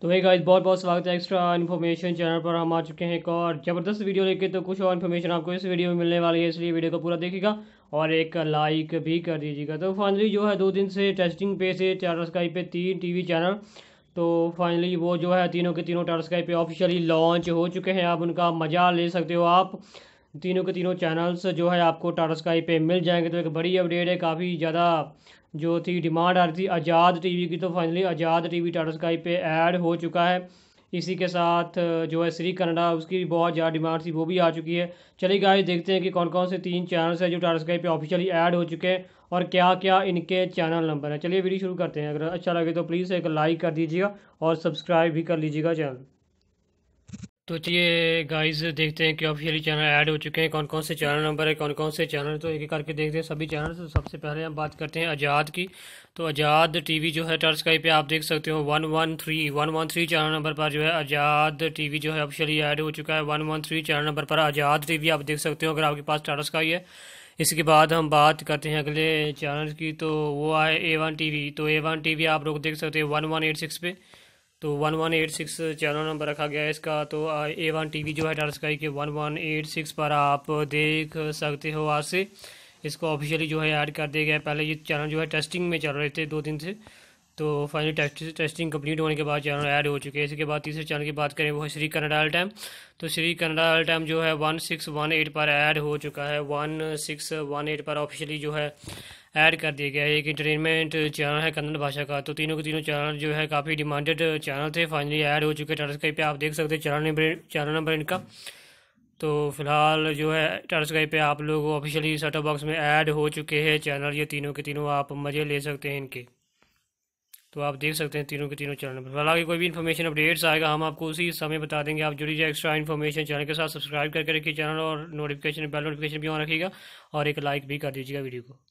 तो वही गाइस बहुत बहुत स्वागत है एक्स्ट्रा इन्फॉर्मेशन चैनल पर हम आ चुके हैं एक और ज़बरदस्त वीडियो लेके तो कुछ और इन्फॉर्मेशन आपको इस वीडियो में मिलने वाली है इसलिए वीडियो को पूरा देखिएगा और एक लाइक भी कर दीजिएगा तो फाइनली जो है दो दिन से टेस्टिंग पे से टाटा स्काई पे तीन टी चैनल तो फाइनली वो जो है तीनों के तीनों टाटा स्काई पे ऑफिशियली लॉन्च हो चुके हैं आप उनका मज़ा ले सकते हो आप तीनों के तीनों चैनल्स जो है आपको टाटा स्काई पे मिल जाएंगे तो एक बड़ी अपडेट है काफ़ी ज़्यादा जो थी डिमांड आ रही थी आज़ाद टीवी की तो finally Azad TV Tata Sky पे ऐड हो चुका है इसी के साथ जो है श्री कनाडा उसकी भी बहुत ज़्यादा डिमांड थी वो भी आ चुकी है चलिए गाइस देखते हैं कि कौन कौन से तीन चैनल्स हैं जो टाटा स्काई पे ऑफिशियली ऐड हो चुके हैं और क्या क्या इनके चैनल नंबर हैं चलिए वीडियो शुरू करते हैं अगर अच्छा लगे तो प्लीज़ एक लाइक कर दीजिएगा और सब्सक्राइब भी कर लीजिएगा चैनल तो चलिए गाइस देखते हैं कि ऑफिशियली चैनल ऐड हो चुके हैं कौन कौन से चैनल नंबर है कौन कौन से चैनल तो एक एक करके देखते हैं सभी चैनल तो सबसे पहले हम बात करते हैं आज़ाद की तो आज़ाद टीवी जो है टर्च स्काई पे आप देख सकते हो one one three one one three channel number पर जो है आज़ाद टीवी जो है ऑफिशियली ऐड हो चुका है one one three channel number पर आज़ाद टी आप देख सकते हो अगर आपके पास टाटा है इसके बाद हम बात करते हैं अगले चैनल की तो वो आए ए वन टी तो ए वन टी आप लोग देख सकते हो वन वन एट सिक्स पे तो one one eight six channel number रखा गया है इसका तो ए वन टी वी जो है टाटा स्काई के वन वन एट सिक्स पर आप देख सकते हो आज से इसको ऑफिशियली जो है ऐड कर दिया गया है पहले ये चैनल जो है टेस्टिंग में चल रहे थे दो दिन से तो फाइनली टेस्ट टेस्टिंग कंप्लीट होने के बाद चैनल ऐड हो चुके हैं इसके बाद तीसरे चैनल की बात करें वो है श्री कनाडा एल टाइम तो श्री कनाडा एल टाइम जो है वन सिक्स वन एट पर ऐड हो चुका है वन सिक्स वन एट पर ऑफिशियली जो है ऐड कर दिया गया है एक इंटरटेनमेंट चैनल है कन्नड़ भाषा का तो तीनों के तीनों चैनल जो है काफ़ी डिमांडेड चैनल थे फाइनली ऐड हो चुके टाटा स्काई पे आप देख सकते हैं चैनल नंबर चैनल नंबर इनका तो फिलहाल जो है टाटा स्काई पे आप लोग ऑफिशियली सेटअप बॉक्स में ऐड हो चुके हैं चैनल ये तीनों के तीनों आप मज़े ले सकते हैं इनके तो आप देख सकते हैं तीनों के तीनों चैनल नंबर फिलहाल कोई भी इन्फॉर्मेशन अपडेट्स आएगा हम आपको उसी समय बता देंगे आप जुड़ी जाए एक्स्ट्रा इन्फॉर्मेशन चैनल के साथ सब्सक्राइब करके रखिए चैनल और नोटिफिकेशन बेल नोटिफिकेशन भी ऑन रखिएगा और एक लाइक भी कर दीजिएगा वीडियो को